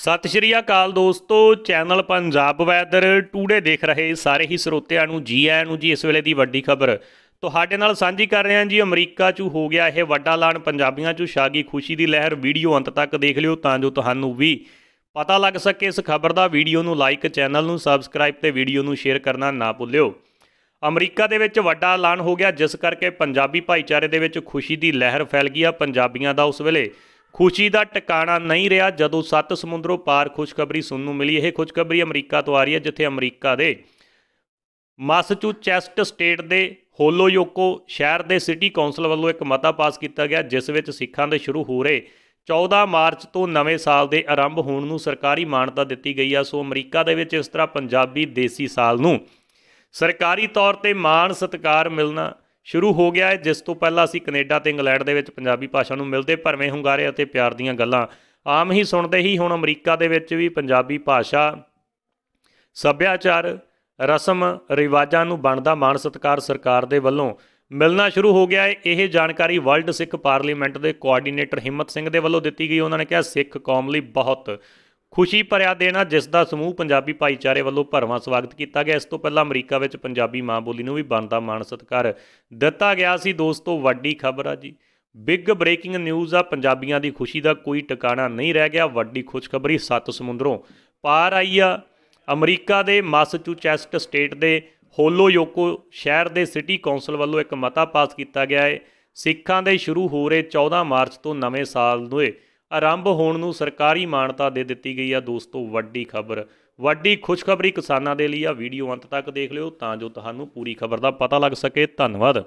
ਸਤਿ ਸ਼੍ਰੀ ਅਕਾਲ ਦੋਸਤੋ channel Punjab weather today ਦੇਖ ਰਹੇ ਸਾਰੇ ਹੀ ਸਰੋਤਿਆਂ ਨੂੰ ਜੀ ਆਇਆਂ ਨੂੰ ਜੀ ਇਸ ਵੇਲੇ ਦੀ ਵੱਡੀ ਖਬਰ ਤੁਹਾਡੇ ਨਾਲ ਸਾਂਝੀ ਕਰ ਰਹੇ ਹਾਂ ਜੀ ਅਮਰੀਕਾ 'ਚ ਹੋ ਗਿਆ ਇਹ ਵੱਡਾ ਐਲਾਨ ਪੰਜਾਬੀਆਂ 'ਚ ਸ਼ਾਗੀ ਖੁਸ਼ੀ ਦੀ ਲਹਿਰ ਵੀਡੀਓ ਅੰਤ ਤੱਕ ਦੇਖ ਲਿਓ ਤਾਂ ਜੋ ਤੁਹਾਨੂੰ ਵੀ ਪਤਾ ਲੱਗ ਸਕੇ ਇਸ ਖਬਰ ਦਾ ਵੀਡੀਓ ਨੂੰ ਲਾਈਕ ਚੈਨਲ ਨੂੰ ਸਬਸਕ੍ਰਾਈਬ ਤੇ ਵੀਡੀਓ ਨੂੰ ਸ਼ੇਅਰ ਕਰਨਾ ਨਾ ਭੁੱਲਿਓ ਅਮਰੀਕਾ ਦੇ ਵਿੱਚ ਵੱਡਾ ਐਲਾਨ ਹੋ ਗਿਆ ਜਿਸ ਕਰਕੇ ਪੰਜਾਬੀ ਭਾਈਚਾਰੇ ਦੇ ਵਿੱਚ ਖੁਸ਼ੀ ਦੀ ਲਹਿਰ ਫੈਲ ਗਈ ਆ ਪੰਜਾਬੀਆਂ ਦਾ ਉਸ ਵੇਲੇ ਖੁਸ਼ੀ ਦਾ ਟਿਕਾਣਾ ਨਹੀਂ ਰਿਹਾ ਜਦੋਂ ਸੱਤ ਸਮੁੰਦਰੋਂ ਪਾਰ ਖੁਸ਼ਖਬਰੀ ਸੁਣਨ ਨੂੰ ਮਿਲੀ ਇਹ ਖੁਸ਼ਖਬਰੀ ਅਮਰੀਕਾ ਤੋਂ ਆ ਰਹੀ ਹੈ ਜਿੱਥੇ ਅਮਰੀਕਾ ਦੇ ਮਾਸਚੂਸੈਟਸ ਸਟੇਟ ਦੇ ਹੋਲੋਯੋਕੋ ਸ਼ਹਿਰ ਦੇ ਸਿਟੀ ਕੌਂਸਲ ਵੱਲੋਂ ਇੱਕ ਮਤਾ ਪਾਸ ਕੀਤਾ ਗਿਆ ਜਿਸ ਵਿੱਚ ਸਿੱਖਾਂ ਦੇ ਸ਼ੁਰੂ ਹੋ ਰਹੇ 14 ਮਾਰਚ ਤੋਂ ਨਵੇਂ ਸਾਲ ਦੇ ਆਰੰਭ ਹੋਣ ਨੂੰ ਸਰਕਾਰੀ ਮਾਨਤਾ ਦਿੱਤੀ ਗਈ ਆ ਸੋ ਅਮਰੀਕਾ ਦੇ ਵਿੱਚ ਇਸ ਤਰ੍ਹਾਂ ਪੰਜਾਬੀ ਦੇਸੀ ਸਾਲ ਨੂੰ ਸਰਕਾਰੀ ਤੌਰ ਤੇ ਮਾਣ ਸਤਕਾਰ ਮਿਲਣਾ ਸ਼ੁਰੂ ਹੋ ਗਿਆ ਹੈ ਜਿਸ ਤੋਂ ਪਹਿਲਾਂ ਅਸੀਂ ਕੈਨੇਡਾ ਤੇ ਇੰਗਲੈਂਡ ਦੇ ਵਿੱਚ ਪੰਜਾਬੀ ਭਾਸ਼ਾ ਨੂੰ ਮਿਲਦੇ ਭਰਵੇਂ ਹੁੰਗਾਰੇ ਅਤੇ ਪਿਆਰ ਦੀਆਂ ਗੱਲਾਂ ਆਮ ਹੀ ਸੁਣਦੇ ਹੀ ਹੁਣ ਅਮਰੀਕਾ ਦੇ ਵਿੱਚ ਵੀ ਪੰਜਾਬੀ ਭਾਸ਼ਾ ਸੱਭਿਆਚਾਰ ਰਸਮ ਰਿਵਾਜਾਂ ਨੂੰ ਬਣਦਾ ਮਾਣ ਸਤਕਾਰ ਸਰਕਾਰ ਦੇ ਵੱਲੋਂ ਮਿਲਣਾ ਸ਼ੁਰੂ ਹੋ ਗਿਆ ਹੈ ਇਹ ਜਾਣਕਾਰੀ ਵਰਲਡ ਸਿੱਖ ਪਾਰਲੀਮੈਂਟ ਦੇ ਕੋਆਰਡੀਨੇਟਰ ਹਿੰਮਤ ਸਿੰਘ ਦੇ ਵੱਲੋਂ ਦਿੱਤੀ ਗਈ ਉਹਨਾਂ ਨੇ ਕਿਹਾ ਸਿੱਖ ਕੌਮ ਲਈ ਬਹੁਤ ਖੁਸ਼ੀ ਭਰਿਆ ਦਿਨ ਆ ਜਿਸ ਦਾ ਸਮੂਹ ਪੰਜਾਬੀ ਭਾਈਚਾਰੇ ਵੱਲੋਂ ਭਰਵਾਂ ਸਵਾਗਤ ਕੀਤਾ ਗਿਆ ਇਸ ਤੋਂ ਪਹਿਲਾਂ ਅਮਰੀਕਾ ਵਿੱਚ ਪੰਜਾਬੀ ਮਾਂ ਬੋਲੀ ਨੂੰ ਵੀ ਬਣਦਾ ਮਾਣ ਸਤਕਾਰ ਦਿੱਤਾ ਗਿਆ ਸੀ ਦੋਸਤੋ ਵੱਡੀ ਖਬਰ ਆ ਜੀ ਬਿਗ ਬ੍ਰੇਕਿੰਗ ਨਿਊਜ਼ ਆ ਪੰਜਾਬੀਆਂ ਦੀ ਖੁਸ਼ੀ ਦਾ ਕੋਈ ਟਿਕਾਣਾ ਨਹੀਂ ਰਹਿ ਗਿਆ ਵੱਡੀ ਖੁਸ਼ਖਬਰੀ ਸੱਤ ਸਮੁੰਦਰੋਂ ਪਾਰ ਆਈ ਆ ਅਮਰੀਕਾ ਦੇ ਮਾਸਚੂਚੈਸਟ ਸਟੇਟ ਦੇ ਹੋਲੋ ਯੋਕੋ ਸ਼ਹਿਰ ਦੇ ਸਿਟੀ ਕੌਂਸਲ ਵੱਲੋਂ ਇੱਕ ਮਤਾ ਪਾਸ ਕੀਤਾ ਗਿਆ ਹੈ ਸਿੱਖਾਂ ਦੇ ਸ਼ੁਰੂ ਹੋ ਰਹੇ 14 ਮਾਰਚ ਤੋਂ ਨਵੇਂ ਸਾਲ ਨੂੰ ਆਰੰਭ ਹੋਣ ਨੂੰ ਸਰਕਾਰੀ ਮਾਨਤਾ ਦੇ ਦਿੱਤੀ ਗਈ ਆ ਦੋਸਤੋ ਵੱਡੀ ਖਬਰ ਵੱਡੀ ਖੁਸ਼ਖਬਰੀ ਕਿਸਾਨਾਂ ਦੇ ਲਈ ਆ ਵੀਡੀਓ ਅੰਤ ਤੱਕ ਦੇਖ ਲਿਓ ਤਾਂ ਜੋ ਤੁਹਾਨੂੰ ਪੂਰੀ ਖਬਰ ਦਾ ਪਤਾ ਲੱਗ ਸਕੇ ਧੰਨਵਾਦ